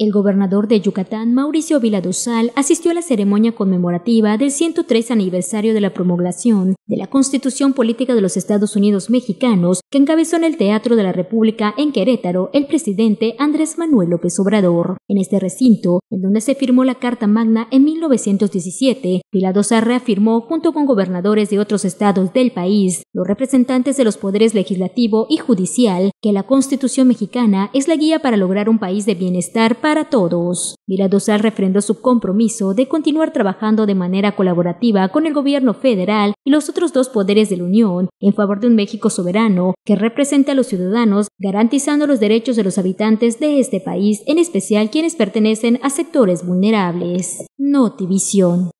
El gobernador de Yucatán, Mauricio Vila asistió a la ceremonia conmemorativa del 103 aniversario de la promulgación de la Constitución Política de los Estados Unidos Mexicanos, que encabezó en el Teatro de la República en Querétaro el presidente Andrés Manuel López Obrador. En este recinto, en donde se firmó la Carta Magna en 1917, Vila reafirmó, junto con gobernadores de otros estados del país, los representantes de los poderes legislativo y judicial, que la Constitución mexicana es la guía para lograr un país de bienestar para todos. al refrendó su compromiso de continuar trabajando de manera colaborativa con el gobierno federal y los otros dos poderes de la Unión en favor de un México soberano que represente a los ciudadanos, garantizando los derechos de los habitantes de este país, en especial quienes pertenecen a sectores vulnerables. Notivisión.